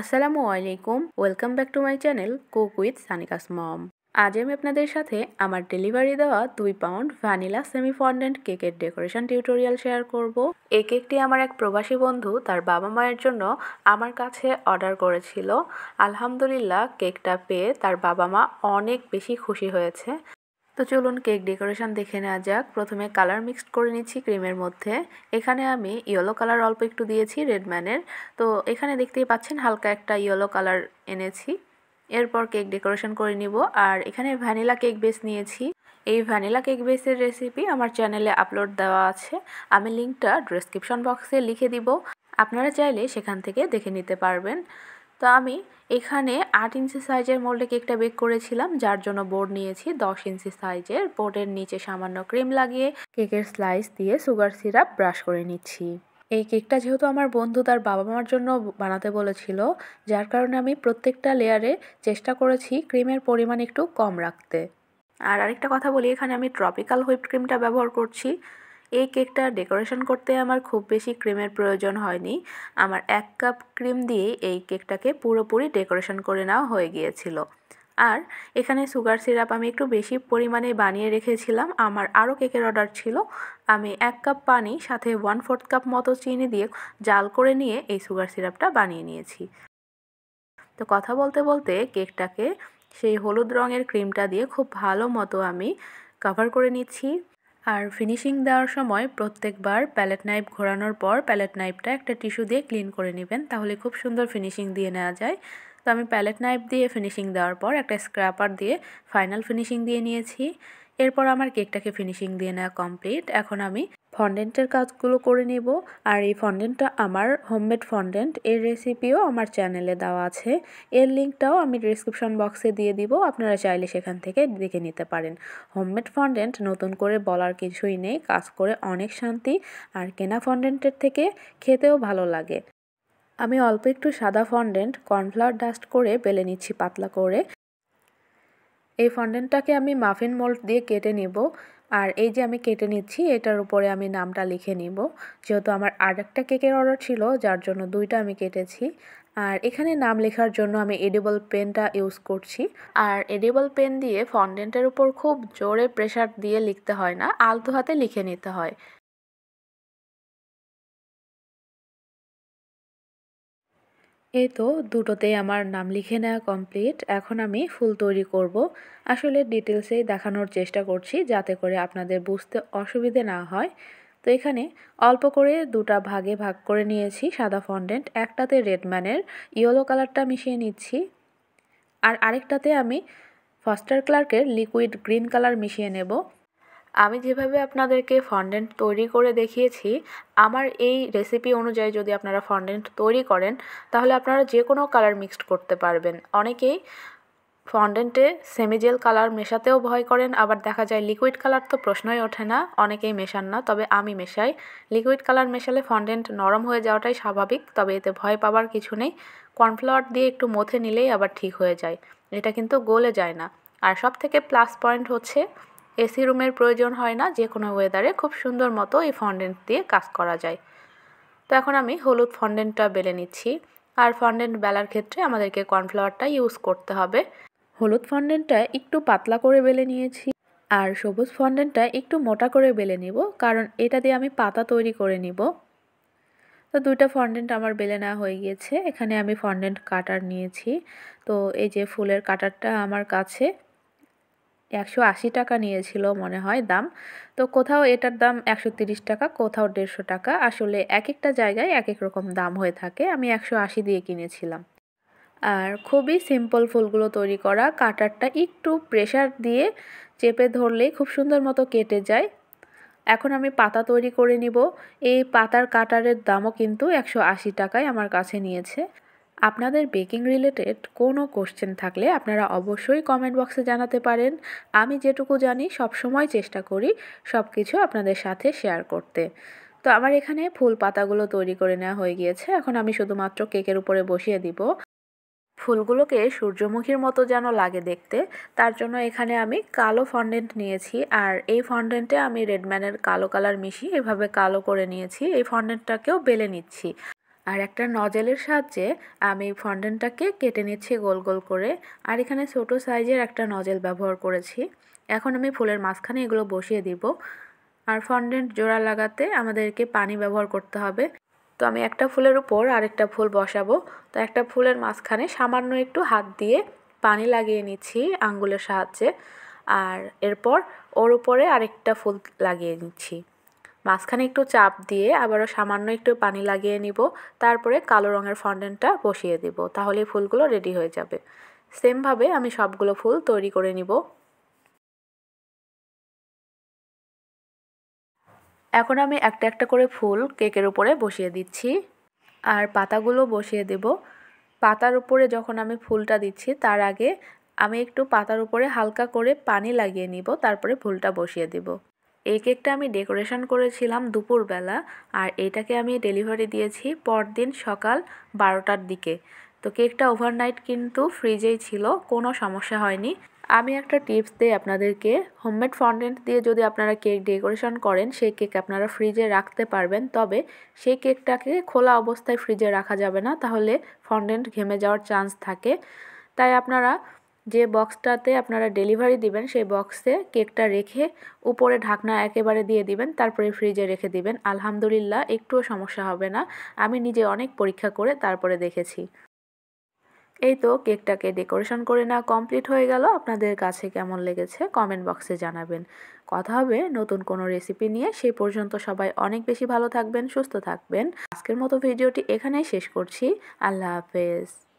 আসসালামু আলাইকুম welcome back to my channel cook with সানিকাস মম আজ আমি আপনাদের সাথে আমার ডেলিভারি দেওয়া দুই পাউন্ড ভ্যানিলা সেমি ফন্ডেন্ট কেকের ডেকোরেশন টিউটোরিয়াল শেয়ার করব এই কেকটি আমার এক প্রবাসী বন্ধু তার বাবা মায়ের জন্য আমার কাছে অর্ডার করেছিল আলহামদুলিল্লাহ কেকটা পেয়ে তার বাবা মা অনেক বেশি খুশি হয়েছে তো চলুন কেক ডেকোরেশন দেখে নেওয়া যাক প্রথমে কালার মিক্সড করে নিচ্ছি ক্রিমের মধ্যে এখানে আমি ইয়েলো কালার অল্প একটু দিয়েছি রেডম্যানের তো এখানে দেখতেই পাচ্ছেন হালকা একটা ইয়েলো কালার এনেছি এরপর কেক ডেকোরেশন করে নিব আর এখানে ভ্যানিলা কেক বেস নিয়েছি এই ভ্যানিলা কেক বেসের রেসিপি আমার চ্যানেলে আপলোড দেওয়া আছে আমি লিঙ্কটা ডেসক্রিপশন বক্সে লিখে দিব আপনারা চাইলে সেখান থেকে দেখে নিতে পারবেন তো আমি এখানে আট ইঞ্চি সাইজের মোল্ডে কেকটা বেক করেছিলাম যার জন্য বোর্ড নিয়েছি দশ ইঞ্চি সাইজের বোর্ডের নিচে সামান্য ক্রিম লাগিয়ে কেকের স্লাইস দিয়ে সুগার সিরাপ ব্রাশ করে নিচ্ছি এই কেকটা যেহেতু আমার বন্ধু তার বাবা মার জন্য বানাতে বলেছিল যার কারণে আমি প্রত্যেকটা লেয়ারে চেষ্টা করেছি ক্রিমের পরিমাণ একটু কম রাখতে আর আরেকটা কথা বলি এখানে আমি ট্রপিক্যাল হুইপ ক্রিমটা ব্যবহার করছি এই কেকটা ডেকোরেশন করতে আমার খুব বেশি ক্রিমের প্রয়োজন হয়নি আমার এক কাপ ক্রিম দিয়ে এই কেকটাকে পুরোপুরি ডেকোরেশন করে নেওয়া হয়ে গিয়েছিল আর এখানে সুগার সিরাপ আমি একটু বেশি পরিমাণে বানিয়ে রেখেছিলাম আমার আরও কেকের অর্ডার ছিল আমি এক কাপ পানি সাথে ওয়ান ফোর্থ কাপ মতো চিনি দিয়ে জাল করে নিয়ে এই সুগার সিরাপটা বানিয়ে নিয়েছি তো কথা বলতে বলতে কেকটাকে সেই হলুদ রঙের ক্রিমটা দিয়ে খুব ভালো মতো আমি কভার করে নিচ্ছি আর ফিনিশিং দেওয়ার সময় প্রত্যেকবার প্যালেট নাইফ ঘোরানোর পর প্যালেট নাইফটা একটা টিস্যু দিয়ে ক্লিন করে নেবেন তাহলে খুব সুন্দর ফিনিশিং দিয়ে নেওয়া যায় তো আমি প্যালেট নাইফ দিয়ে ফিনিশিং দেওয়ার পর একটা স্ক্র্যাপার দিয়ে ফাইনাল ফিনিশিং দিয়ে নিয়েছি এরপর আমার কেকটাকে ফিনিশিং দিয়ে নেওয়া কমপ্লিট এখন আমি ফন্ডেন্টের কাজগুলো করে নেব আর এই ফন্ডেন্টটা আমার হোমমেড ফন্ডেন্ট এর রেসিপিও আমার চ্যানেলে দেওয়া আছে এর লিঙ্কটাও আমি ডিসক্রিপশন বক্সে দিয়ে দিব আপনারা চাইলে সেখান থেকে দেখে নিতে পারেন হোমমেড ফন্ডেন্ট নতুন করে বলার কিছুই নেই কাজ করে অনেক শান্তি আর কেনা ফন্ডেন্টের থেকে খেতেও ভালো লাগে আমি অল্প একটু সাদা ফন্ডেন্ট কর্নফ্লাওয়ার ডাস্ট করে বেলে নিচ্ছি পাতলা করে এই ফন্ডেন্টটাকে আমি মাফিন মোল্ড দিয়ে কেটে নেব আর এই যে আমি কেটে নিচ্ছি এটার উপরে আমি নামটা লিখে নিব যেহেতু আমার আর একটা কেকের অর্ডার ছিল যার জন্য দুইটা আমি কেটেছি আর এখানে নাম লেখার জন্য আমি এডিবল পেনটা ইউজ করছি আর এডিবল পেন দিয়ে ফন্ডেন্টের উপর খুব জোরে প্রেশার দিয়ে লিখতে হয় না আলতো হাতে লিখে নিতে হয় এই তো দুটোতেই আমার নাম লিখে নেওয়া কমপ্লিট এখন আমি ফুল তৈরি করব আসলে ডিটেলসেই দেখানোর চেষ্টা করছি যাতে করে আপনাদের বুঝতে অসুবিধে না হয় তো এখানে অল্প করে দুটা ভাগে ভাগ করে নিয়েছি সাদা ফন্ডেন্ট একটাতে রেডম্যানের ইয়েলো কালারটা মিশিয়ে নিচ্ছি আর আরেকটাতে আমি ফাস্টার ক্লার্কের লিকুইড গ্রিন কালার মিশিয়ে নেব আমি যেভাবে আপনাদেরকে ফন্ডেন্ট তৈরি করে দেখিয়েছি আমার এই রেসিপি অনুযায়ী যদি আপনারা ফন্ডেন্ট তৈরি করেন তাহলে আপনারা যে কোনো কালার মিক্সড করতে পারবেন অনেকেই ফন্ডেন্টে সেমিজেল কালার মেশাতেও ভয় করেন আবার দেখা যায় লিকুইড কালার তো প্রশ্নই ওঠে না অনেকেই মেশান না তবে আমি মেশাই লিকুইড কালার মেশালে ফন্ডেন্ট নরম হয়ে যাওয়াটাই স্বাভাবিক তবে এতে ভয় পাবার কিছু নেই কর্নফ্লাওয়ার দিয়ে একটু মথে নিলেই আবার ঠিক হয়ে যায় এটা কিন্তু গলে যায় না আর সব থেকে প্লাস পয়েন্ট হচ্ছে এসি রুমের প্রয়োজন হয় না যে কোনো ওয়েদারে খুব সুন্দর মতো এই ফন্ডেন্ট দিয়ে কাজ করা যায় তো এখন আমি হলুদ ফন্ডেন্টটা বেলে নিচ্ছি আর ফন্ডেন্ট বেলার ক্ষেত্রে আমাদেরকে কর্নফ্লাওয়ারটা ইউজ করতে হবে হলুদ ফন্ডেন্টটা একটু পাতলা করে বেলে নিয়েছি আর সবুজ ফন্ডেন্টটা একটু মোটা করে বেলে নিব কারণ এটা দিয়ে আমি পাতা তৈরি করে নিব তো দুইটা ফন্ডেন্ট আমার বেলে নেওয়া হয়ে গিয়েছে এখানে আমি ফন্ডেন্ট কাটার নিয়েছি তো এই যে ফুলের কাটারটা আমার কাছে একশো আশি টাকা নিয়েছিল মনে হয় দাম তো কোথাও এটার দাম একশো তিরিশ টাকা কোথাও দেড়শো টাকা আসলে এক একটা জায়গায় এক এক রকম দাম হয়ে থাকে আমি একশো আশি দিয়ে কিনেছিলাম আর খুবই সিম্পল ফুলগুলো তৈরি করা কাটারটা একটু প্রেশার দিয়ে চেপে ধরলেই খুব সুন্দর মতো কেটে যায় এখন আমি পাতা তৈরি করে নিব এই পাতার কাটারের দামও কিন্তু একশো আশি টাকায় আমার কাছে নিয়েছে আপনাদের বেকিং রিলেটেড কোনো কোশ্চেন থাকলে আপনারা অবশ্যই কমেন্ট বক্সে জানাতে পারেন আমি যেটুকু জানি সব সময় চেষ্টা করি সব কিছু আপনাদের সাথে শেয়ার করতে তো আমার এখানে ফুল পাতাগুলো তৈরি করে নেওয়া হয়ে গিয়েছে এখন আমি শুধুমাত্র কেকের উপরে বসিয়ে দিব ফুলগুলোকে সূর্যমুখীর মতো যেন লাগে দেখতে তার জন্য এখানে আমি কালো ফন্ডেন্ট নিয়েছি আর এই ফন্ডেন্টে আমি রেডম্যানের কালো কালার মিশিয়ে এভাবে কালো করে নিয়েছি এই ফন্ডেন্টটাকেও বেলে নিচ্ছি আর একটা নজেলের সাহায্যে আমি ফন্ডেনটাকে কেটে নিচ্ছি গোল গোল করে আর এখানে ছোটো সাইজের একটা নজেল ব্যবহার করেছি এখন আমি ফুলের মাঝখানে এগুলো বসিয়ে দিব আর ফন্ডেন্ট জোড়া লাগাতে আমাদেরকে পানি ব্যবহার করতে হবে তো আমি একটা ফুলের উপর আরেকটা ফুল বসাবো তো একটা ফুলের মাঝখানে সামান্য একটু হাত দিয়ে পানি লাগিয়ে নিচ্ছি আঙ্গুলের সাহায্যে আর এরপর ওর উপরে আরেকটা ফুল লাগিয়ে নিচ্ছি মাঝখানে একটু চাপ দিয়ে আবারও সামান্য একটু পানি লাগিয়ে নিব তারপরে কালো রঙের ফন্ডেন্টটা বসিয়ে দিব তাহলে ফুলগুলো রেডি হয়ে যাবে সেমভাবে আমি সবগুলো ফুল তৈরি করে নিব এখন আমি একটা একটা করে ফুল কেকের উপরে বসিয়ে দিচ্ছি আর পাতাগুলো বসিয়ে দেব পাতার উপরে যখন আমি ফুলটা দিচ্ছি তার আগে আমি একটু পাতার উপরে হালকা করে পানি লাগিয়ে নিব তারপরে ফুলটা বসিয়ে দেব এই কেকটা আমি ডেকোরেশন করেছিলাম দুপুরবেলা আর এটাকে আমি ডেলিভারি দিয়েছি পরদিন সকাল বারোটার দিকে তো কেকটা ওভারনাইট কিন্তু ফ্রিজেই ছিল কোনো সমস্যা হয়নি আমি একটা টিপস দিই আপনাদেরকে হোমমেড ফন্ডেন্ট দিয়ে যদি আপনারা কেক ডেকোরেশন করেন সেই কেক আপনারা ফ্রিজে রাখতে পারবেন তবে সেই কেকটাকে খোলা অবস্থায় ফ্রিজে রাখা যাবে না তাহলে ফন্ডেন্ট ঘেমে যাওয়ার চান্স থাকে তাই আপনারা যে বক্সটাতে আপনারা ডেলিভারি দিবেন সেই বক্সে কেকটা রেখে উপরে ঢাকনা একেবারে দিয়ে দিবেন তারপরে ফ্রিজে রেখে দিবেন আলহামদুলিল্লাহ একটুও সমস্যা হবে না আমি নিজে অনেক পরীক্ষা করে তারপরে দেখেছি এই তো কেকটাকে ডেকোরেশন করে না কমপ্লিট হয়ে গেল আপনাদের কাছে কেমন লেগেছে কমেন্ট বক্সে জানাবেন কথা হবে নতুন কোনো রেসিপি নিয়ে সেই পর্যন্ত সবাই অনেক বেশি ভালো থাকবেন সুস্থ থাকবেন আজকের মতো ভিডিওটি এখানেই শেষ করছি আল্লাহ হাফেজ